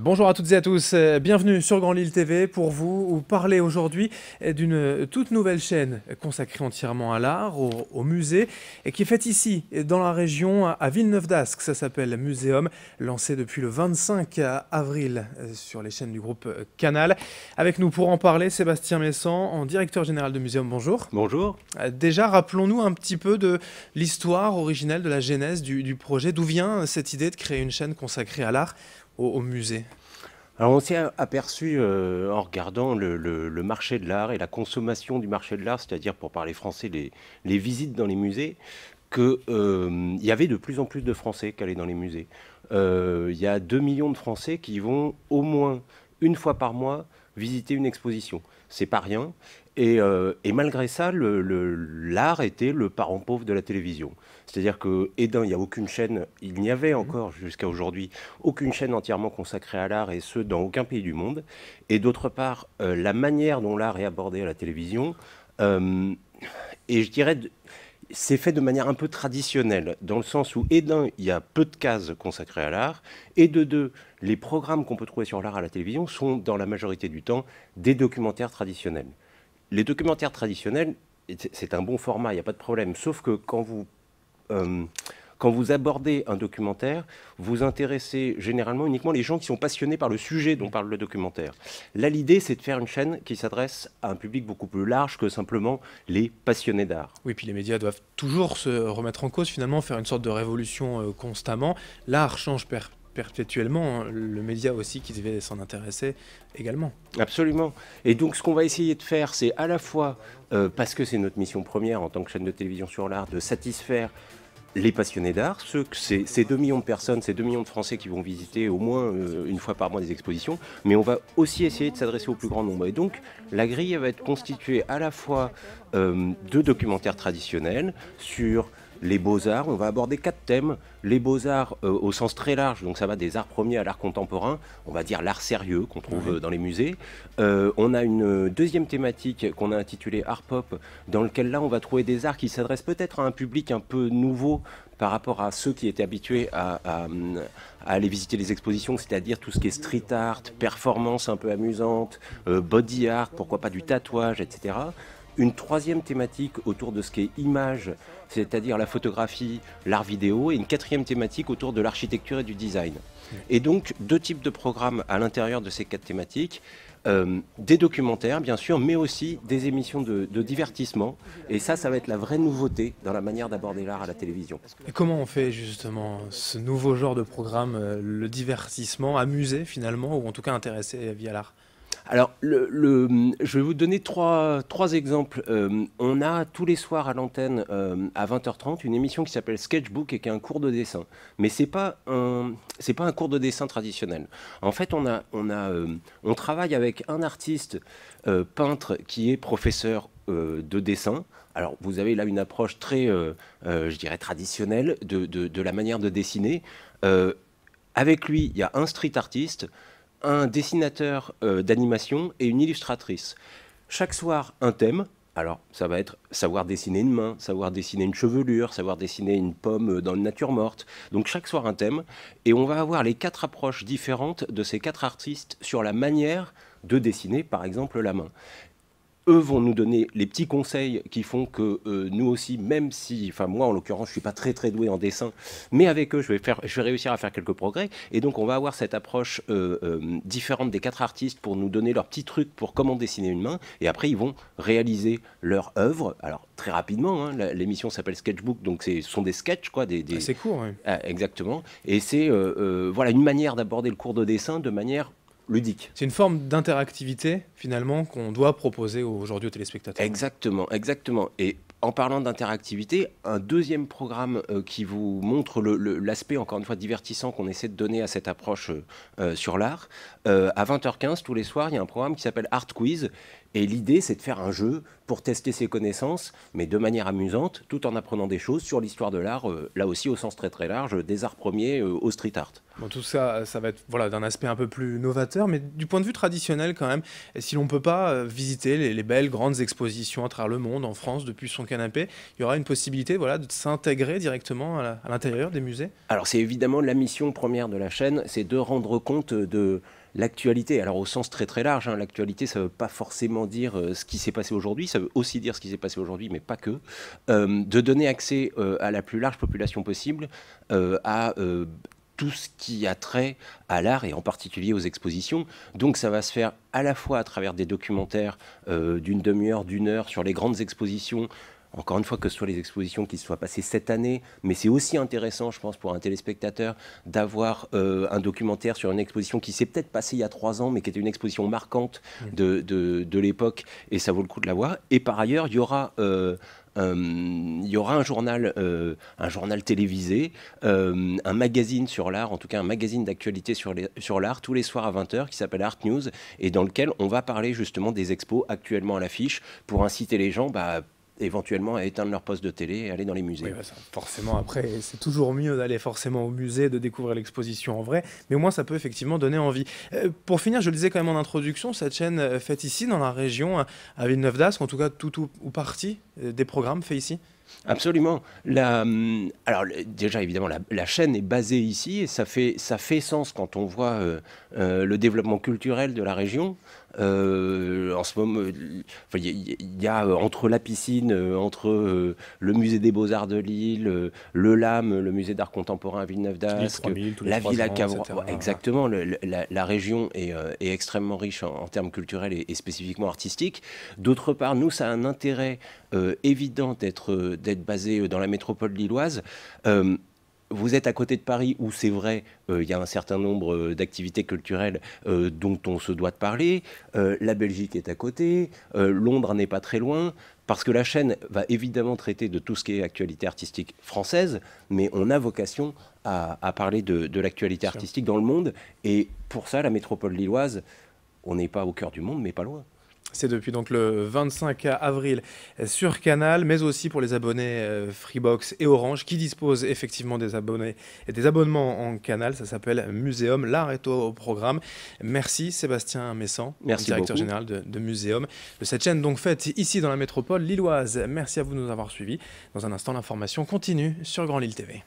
Bonjour à toutes et à tous, euh, bienvenue sur Grand Lille TV pour vous parler aujourd'hui d'une toute nouvelle chaîne consacrée entièrement à l'art, au, musée, et qui est faite ici, dans la région, à Villeneuve d'Ascq. Ça s'appelle Muséum, lancé depuis le 25 avril euh, sur les chaînes du groupe euh, Canal. Avec nous pour en parler, Sébastien Messan, en directeur général de Muséum. Bonjour. Bonjour. Déjà, rappelons-nous un petit peu de l'histoire originelle, de la genèse du, du projet. D'où vient cette idée de créer une chaîne consacrée à l'art au, musée alors on s'est aperçu euh, en regardant le, marché de l'art et la consommation du marché de l'art, c'est-à-dire pour parler français, les, visites dans les musées, qu'il euh, y avait de plus en plus de Français qui allaient dans les musées. Euh, il y a 2 millions de Français qui vont au moins une fois par mois visiter une exposition. C'est pas rien. Et, euh, malgré ça, l'art était le parent pauvre de la télévision. C'est-à-dire que, et il n'y a aucune chaîne, il n'y avait mmh. encore jusqu'à aujourd'hui aucune chaîne entièrement consacrée à l'art, et ce, dans aucun pays du monde. Et d'autre part, euh, la manière dont l'art est abordé à la télévision, euh, et je dirais, c'est fait de manière un peu traditionnelle, dans le sens où, et eh d'un, ben, il y a peu de cases consacrées à l'art, et de deux, les programmes qu'on peut trouver sur l'art à la télévision sont, dans la majorité du temps, des documentaires traditionnels. Les documentaires traditionnels, c'est un bon format, il n'y a pas de problème, sauf que quand vous euh, quand vous abordez un documentaire, vous intéressez généralement uniquement les gens qui sont passionnés par le sujet dont parle le documentaire. Là, l'idée, c'est de faire une chaîne qui s'adresse à un public beaucoup plus large que simplement les passionnés d'art. Oui, puis les médias doivent toujours se remettre en cause, finalement, faire une sorte de révolution euh, constamment. L'art change perpétuellement, hein. le média aussi qui devait s'en intéresser également. Absolument. Et donc ce qu'on va essayer de faire, c'est à la fois, euh, parce que c'est notre mission première en tant que chaîne de télévision sur l'art, de satisfaire les passionnés d'art, ceux, ces, ces 2 millions de personnes, ces 2 millions de Français qui vont visiter au moins euh, une fois par mois des expositions, mais on va aussi essayer de s'adresser au plus grand nombre. Et donc, la grille va être constituée à la fois euh, de documentaires traditionnels sur les beaux-arts. On va aborder quatre thèmes. Les beaux-arts euh, au sens très large, donc ça va des arts premiers à l'art contemporain, on va dire l'art sérieux qu'on trouve euh, dans les musées. Euh, on a une deuxième thématique qu'on a intitulée Art Pop, dans lequel là on va trouver des arts qui s'adressent peut-être à un public un peu nouveau par rapport à ceux qui étaient habitués à, aller visiter les expositions, c'est-à-dire tout ce qui est street art, performance un peu amusante, body art, pourquoi pas du tatouage, etc. Une troisième thématique autour de ce qui est image, c'est-à-dire la photographie, l'art vidéo, et une quatrième thématique autour de l'architecture et du design. Et donc deux types de programmes à l'intérieur de ces quatre thématiques. Euh, des documentaires, bien sûr, mais aussi des émissions de, divertissement. Et ça, ça va être la vraie nouveauté dans la manière d'aborder l'art à la télévision. Et comment on fait justement ce nouveau genre de programme, euh, le divertissement, amusé finalement, ou en tout cas intéressé via l'art alors, je vais vous donner trois, exemples. Euh, on a tous les soirs à l'antenne euh, à 20h30 une émission qui s'appelle Sketchbook et qui est un cours de dessin. Mais ce n'est pas, un, cours de dessin traditionnel. En fait, on, euh, travaille avec un artiste peintre qui est professeur de dessin. Alors, vous avez là une approche très, je dirais, traditionnelle de, la manière de dessiner. avec lui, il y a un street artiste un dessinateur euh, d'animation et une illustratrice. Chaque soir, un thème. Alors, ça va être savoir dessiner une main, savoir dessiner une chevelure, savoir dessiner une pomme euh, dans une nature morte. Donc, chaque soir, un thème. Et on va avoir les quatre approches différentes de ces quatre artistes sur la manière de dessiner, par exemple, la main. Eux vont nous donner les petits conseils qui font que euh, nous aussi, même si, enfin moi en l'occurrence, je suis pas très très doué en dessin, mais avec eux, je vais faire, je vais réussir à faire quelques progrès. Et donc on va avoir cette approche euh, euh, différente des quatre artistes pour nous donner leurs petits trucs pour comment dessiner une main. Et après, ils vont réaliser leur œuvre. Alors très rapidement, hein, l'émission s'appelle Sketchbook, donc ce sont des sketchs, quoi, des. Ah, c'est court. Oui. Ah, exactement. Et c'est voilà une manière d'aborder le cours de dessin de manière c'est une forme d'interactivité finalement qu'on doit proposer aujourd'hui aux téléspectateurs. Exactement, exactement. Et en parlant d'interactivité, un deuxième programme euh, qui vous montre l'aspect, encore une fois, divertissant qu'on essaie de donner à cette approche euh, sur l'art. Euh, à 20h15, tous les soirs, il y a un programme qui s'appelle Art Quiz, et l'idée, c'est de faire un jeu pour tester ses connaissances, mais de manière amusante, tout en apprenant des choses sur l'histoire de l'art, euh, là aussi au sens très très large, des arts premiers euh, au street art. tout ça, euh, ça va être voilà, d'un aspect un peu plus novateur, mais du point de vue traditionnel quand même, et si l'on ne peut pas visiter les, les, belles grandes expositions à travers le monde, en France, depuis son canapé, il y aura une possibilité voilà, de s'intégrer directement à l'intérieur des musées Alors c'est évidemment la mission première de la chaîne, c'est de rendre compte de l'actualité, alors au sens très très large, hein, l'actualité ça ne veut pas forcément dire euh, ce qui s'est passé aujourd'hui, ça veut aussi dire ce qui s'est passé aujourd'hui, mais pas que, euh, de donner accès euh, à la plus large population possible à tout ce qui a trait à l'art et en particulier aux expositions. Donc ça va se faire à la fois à travers des documentaires d'une demi-heure, d'une heure sur les grandes expositions encore une fois, que ce soit les expositions qui se soient passées cette année, mais c'est aussi intéressant, je pense, pour un téléspectateur, d'avoir euh, un documentaire sur une exposition qui s'est peut-être passée il y a trois ans, mais qui était une exposition marquante de, de, l'époque, et ça vaut le coup de la voir. Et par ailleurs, il y aura... Euh, il y aura un journal, euh, un journal télévisé, un magazine sur l'art, en tout cas un magazine d'actualité sur, sur l'art, tous les soirs à 20h, qui s'appelle Art News, et dans lequel on va parler justement des expos actuellement à l'affiche pour inciter les gens bah, éventuellement à éteindre leur poste de télé et aller dans les musées. Oui, bah, forcément, après, c'est toujours mieux d'aller forcément au musée, de découvrir l'exposition en vrai, mais au moins ça peut effectivement donner envie. Euh, pour finir, je le disais quand même en introduction, cette chaîne euh, faite ici, dans la région, à Villeneuve d'Ascq, en tout cas tout, ou partie euh, des programmes faits ici Absolument. alors déjà évidemment la, chaîne est basée ici et ça fait, ça fait sens quand on voit le développement culturel de la région. Euh, en ce moment, euh, il y, a euh, entre la piscine, entre le musée des Beaux-Arts de Lille, le LAM, le musée d'art contemporain à Villeneuve d'Ascq, la ville Cavrois. exactement, la, région est, extrêmement riche en, termes culturels et, spécifiquement artistiques. D'autre part, nous, ça a un intérêt évident d'être basé dans la métropole lilloise vous êtes à côté de Paris où c'est vrai, euh, il y a un certain nombre euh, d'activités culturelles euh, dont on se doit de parler. la Belgique est à côté, Londres n'est pas très loin, parce que la chaîne va évidemment traiter de tout ce qui est actualité artistique française, mais on a vocation à, parler de, de l'actualité artistique dans le monde. Et pour ça, la métropole lilloise, on n'est pas au cœur du monde, mais pas loin. C'est depuis donc le 25 avril sur Canal, mais aussi pour les abonnés euh, Freebox et Orange qui disposent effectivement des abonnés et des abonnements en Canal. Ça s'appelle Muséum. L'art est au programme. Merci Sébastien Messan, directeur général de, Muséum, de cette chaîne donc faite ici dans la métropole lilloise. Merci à vous de nous avoir suivis. Dans un instant, l'information continue sur Grand Lille TV.